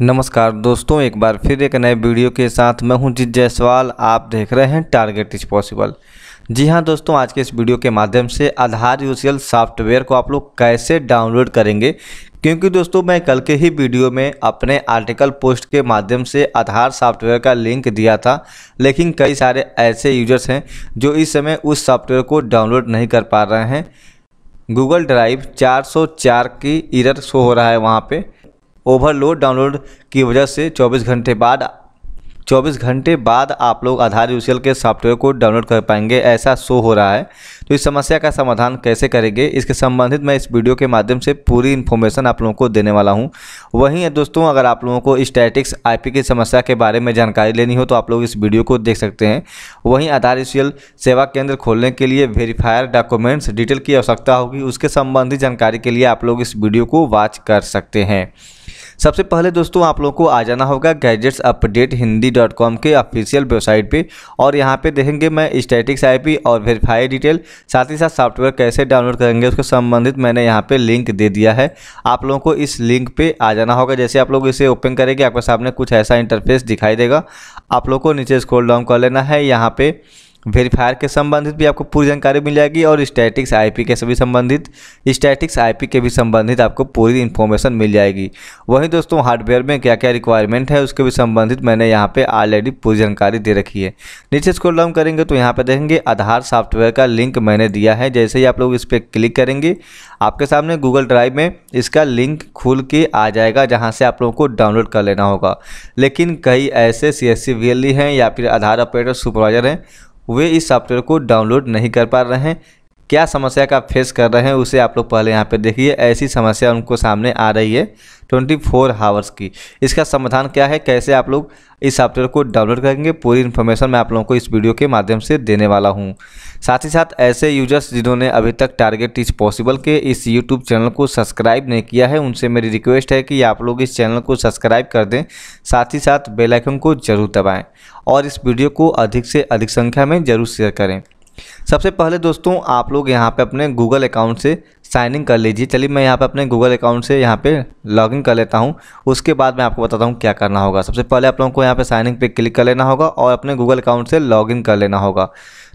नमस्कार दोस्तों एक बार फिर एक नए वीडियो के साथ मैं हूं जीत जायसवाल आप देख रहे हैं टारगेट इज पॉसिबल जी हां दोस्तों आज के इस वीडियो के माध्यम से आधार यूसीएल सॉफ्टवेयर को आप लोग कैसे डाउनलोड करेंगे क्योंकि दोस्तों मैं कल के ही वीडियो में अपने आर्टिकल पोस्ट के माध्यम से आधार सॉफ्टवेयर का लिंक दिया था लेकिन कई सारे ऐसे यूजर्स हैं जो इस समय उस सॉफ्टवेयर को डाउनलोड नहीं कर पा रहे हैं गूगल ड्राइव 404 की इरर शो हो रहा है वहाँ पे ओवरलोड डाउनलोड की वजह से 24 घंटे बाद 24 घंटे बाद आप लोग आधार यूसीएल के सॉफ्टवेयर को डाउनलोड कर पाएंगे ऐसा शो हो रहा है तो इस समस्या का समाधान कैसे करेंगे इसके संबंधित मैं इस वीडियो के माध्यम से पूरी इन्फॉर्मेशन आप लोगों को देने वाला हूं वहीं दोस्तों अगर आप लोगों को स्टैटिक्स आईपी की समस्या के बारे में जानकारी लेनी हो तो आप लोग इस वीडियो को देख सकते हैं वहीं आधार यूसीएल सेवा केंद्र खोलने के लिए वेरीफायर डॉक्यूमेंट्स डिटेल की आवश्यकता होगी उसके संबंधित जानकारी के लिए आप लोग इस वीडियो को वॉच कर सकते हैं सबसे पहले दोस्तों आप लोगों को आ जाना होगा gadgets update Hindi dot com के ऑफिशियल वेबसाइट पे और यहाँ पे देखेंगे मैं स्टैटिक्स आईपी और वेरीफाई डिटेल साथ ही साथ सॉफ्टवेयर कैसे डाउनलोड करेंगे उसके संबंधित मैंने यहाँ पे लिंक दे दिया है आप लोगों को इस लिंक पे आ जाना होगा जैसे आप लोग इसे ओपन करेंगे आपके सामने कुछ ऐसा इंटरफेस दिखाई देगा आप लोग को नीचे स्क्रोल डाउन कर लेना है यहाँ पर वेरीफायर के संबंधित भी आपको पूरी जानकारी मिल जाएगी और स्टैटिक्स आईपी के सभी संबंधित स्टैटिक्स आईपी के भी संबंधित आपको पूरी इन्फॉर्मेशन मिल जाएगी वहीं दोस्तों हार्डवेयर में क्या क्या रिक्वायरमेंट है उसके भी संबंधित मैंने यहाँ पे ऑलरेडी पूरी जानकारी दे रखी है नीचे इसको डाउन करेंगे तो यहाँ पर देखेंगे आधार सॉफ्टवेयर का लिंक मैंने दिया है जैसे ही आप लोग इस पर क्लिक करेंगे आपके सामने गूगल ड्राइव में इसका लिंक खुल के आ जाएगा जहाँ से आप लोगों को डाउनलोड कर लेना होगा लेकिन कई ऐसे सी एस e हैं या फिर आधार ऑपरेटर सुपरवाइजर हैं वे इस सॉफ्टवेयर को डाउनलोड नहीं कर पा रहे हैं क्या समस्या का फेस कर रहे हैं उसे आप लोग पहले यहाँ पे देखिए ऐसी समस्या उनको सामने आ रही है ट्वेंटी फोर हावर्स की इसका समाधान क्या है कैसे आप लोग इस सॉफ्टवेयर को डाउनलोड करेंगे पूरी इन्फॉर्मेशन मैं आप लोगों को इस वीडियो के माध्यम से देने वाला हूँ साथ ही साथ ऐसे यूजर्स जिन्होंने अभी तक टारगेट इज पॉसिबल के इस यूट्यूब चैनल को सब्सक्राइब नहीं किया है उनसे मेरी रिक्वेस्ट है कि आप लोग इस चैनल को सब्सक्राइब कर दें साथ ही साथ बेलाइकन को जरूर दबाएँ और इस वीडियो को अधिक से अधिक संख्या में ज़रूर शेयर करें सबसे पहले दोस्तों आप लोग यहाँ पे अपने गूगल अकाउंट से साइन इन कर लीजिए चलिए मैं यहाँ पे अपने गूगल अकाउंट से यहाँ पे लॉगिन कर लेता हूँ उसके बाद मैं आपको बताता हूँ क्या करना होगा सबसे पहले आप लोगों को यहाँ पे साइन इन पे क्लिक कर लेना होगा और अपने गूगल अकाउंट से लॉगिन कर लेना होगा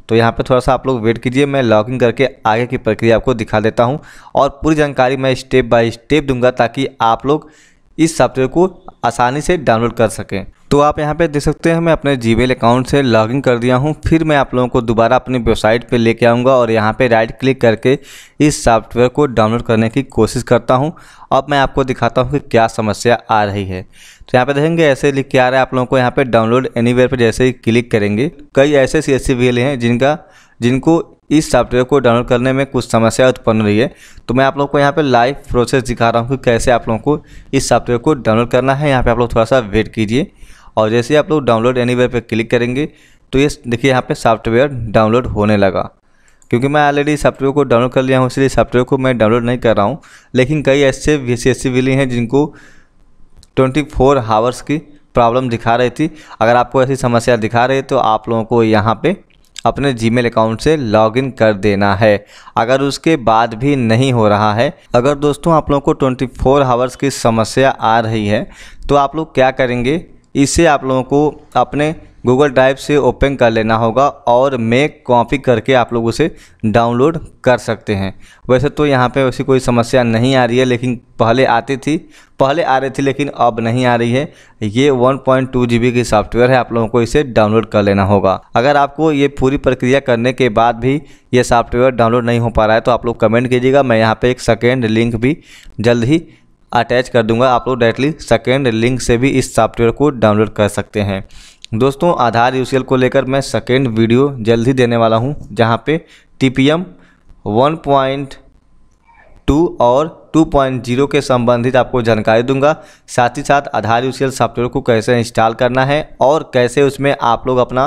तो यहाँ पे थोड़ा सा आप लोग वेट कीजिए मैं लॉगिन करके आगे की प्रक्रिया आपको दिखा देता हूँ और पूरी जानकारी मैं स्टेप बाय स्टेप दूंगा ताकि आप लोग इस सॉफ्टवेयर को आसानी से डाउनलोड कर सकें तो आप यहाँ पे देख सकते हैं मैं अपने जीमेल अकाउंट से लॉगिन कर दिया हूँ फिर मैं आप लोगों को दोबारा अपनी वेबसाइट पे लेके आऊँगा और यहाँ पे राइट क्लिक करके इस सॉफ्टवेयर को डाउनलोड करने की कोशिश करता हूँ अब मैं आपको दिखाता हूँ कि क्या समस्या आ रही है तो यहाँ पे देखेंगे ऐसे लिख के आ रहा है आप लोगों को यहाँ पर डाउनलोड एनी पर जैसे ही क्लिक करेंगे कई ऐसे सी एस हैं जिनका जिनको इस सॉफ्टवेयर को डाउनलोड करने में कुछ समस्या उत्पन्न हुई है तो मैं आप लोग को यहाँ पे लाइव प्रोसेस दिखा रहा हूँ कि कैसे आप लोगों को इस सॉफ्टवेयर को डाउनलोड करना है यहाँ पे आप लोग थोड़ा सा वेट कीजिए और जैसे आप लोग डाउनलोड एनी पर क्लिक करेंगे तो ये देखिए यहाँ पे सॉफ्टवेयर डाउनलोड होने लगा क्योंकि मैं ऑलरेडी सॉफ्टवेयर को डाउनलोड कर लिया हूँ इसलिए सॉफ्टवेयर को मैं डाउनलोड नहीं कर रहा हूँ लेकिन कई ऐसे वी सी एस हैं जिनको 24 फोर हावर्स की प्रॉब्लम दिखा रही थी अगर आपको ऐसी समस्या दिखा रही है तो आप लोगों को यहाँ पे अपने मेल अकाउंट से लॉगिन कर देना है अगर उसके बाद भी नहीं हो रहा है अगर दोस्तों आप लोगों को 24 फोर हावर्स की समस्या आ रही है तो आप लोग क्या करेंगे इसे आप लोगों को अपने गूगल ड्राइव से ओपन कर लेना होगा और मेक कॉपी करके आप लोग उसे डाउनलोड कर सकते हैं वैसे तो यहाँ पे वैसी कोई समस्या नहीं आ रही है लेकिन पहले आती थी पहले आ रही थी लेकिन अब नहीं आ रही है ये 1.2 पॉइंट की सॉफ्टवेयर है आप लोगों को इसे डाउनलोड कर लेना होगा अगर आपको ये पूरी प्रक्रिया करने के बाद भी ये सॉफ्टवेयर डाउनलोड नहीं हो पा रहा है तो आप लोग कमेंट कीजिएगा मैं यहाँ पर एक सेकेंड लिंक भी जल्द ही अटैच कर दूंगा आप लोग डायरेक्टली सेकेंड लिंक से भी इस सॉफ्टवेयर को डाउनलोड कर सकते हैं दोस्तों आधार यू को लेकर मैं सेकेंड वीडियो जल्द ही देने वाला हूँ जहाँ पे T P M one point two और 2.0 के संबंधित आपको जानकारी दूंगा साथ ही साथ आधार यू सॉफ्टवेयर को कैसे इंस्टॉल करना है और कैसे उसमें आप लोग अपना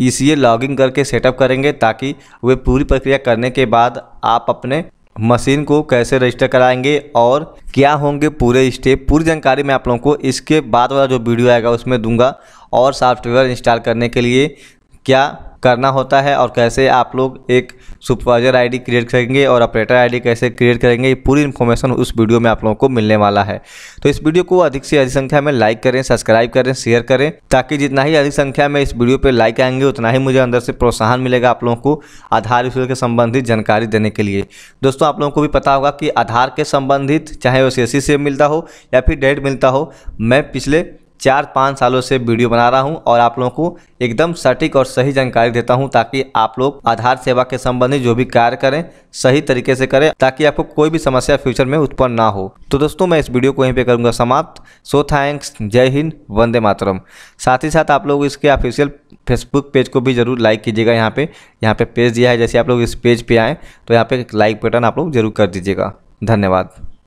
ई सी लॉगिन करके सेटअप करेंगे ताकि वे पूरी प्रक्रिया करने के बाद आप अपने मशीन को कैसे रजिस्टर कराएंगे और क्या होंगे पूरे स्टेप पूरी जानकारी मैं आप लोगों को इसके बाद वाला जो वीडियो आएगा उसमें दूंगा और सॉफ्टवेयर इंस्टॉल करने के लिए क्या करना होता है और कैसे आप लोग एक सुपरवाइजर आईडी क्रिएट करेंगे और ऑपरेटर आईडी कैसे क्रिएट करेंगे ये पूरी इन्फॉर्मेशन उस वीडियो में आप लोगों को मिलने वाला है तो इस वीडियो को अधिक से अधिक संख्या में लाइक करें सब्सक्राइब करें शेयर करें ताकि जितना ही अधिक संख्या में इस वीडियो पर लाइक आएंगे उतना ही मुझे अंदर से प्रोत्साहन मिलेगा आप लोगों को आधार इशू के संबंधित जानकारी देने के लिए दोस्तों आप लोगों को भी पता होगा कि आधार के संबंधित चाहे वो सी e से मिलता हो या फिर डेट मिलता हो मैं पिछले चार पाँच सालों से वीडियो बना रहा हूं और आप लोगों को एकदम सटीक और सही जानकारी देता हूं ताकि आप लोग आधार सेवा के संबंधी जो भी कार्य करें सही तरीके से करें ताकि आपको कोई भी समस्या फ्यूचर में उत्पन्न ना हो तो दोस्तों मैं इस वीडियो को यहीं पे करूंगा समाप्त सो थैंक्स जय हिंद वंदे मातरम साथ ही साथ आप लोग इसके ऑफिशियल फेसबुक पेज को भी जरूर लाइक कीजिएगा यहाँ पर यहाँ पर पेज दिया है जैसे आप लोग इस पेज पर आएँ तो यहाँ पर लाइक बटन आप लोग जरूर कर दीजिएगा धन्यवाद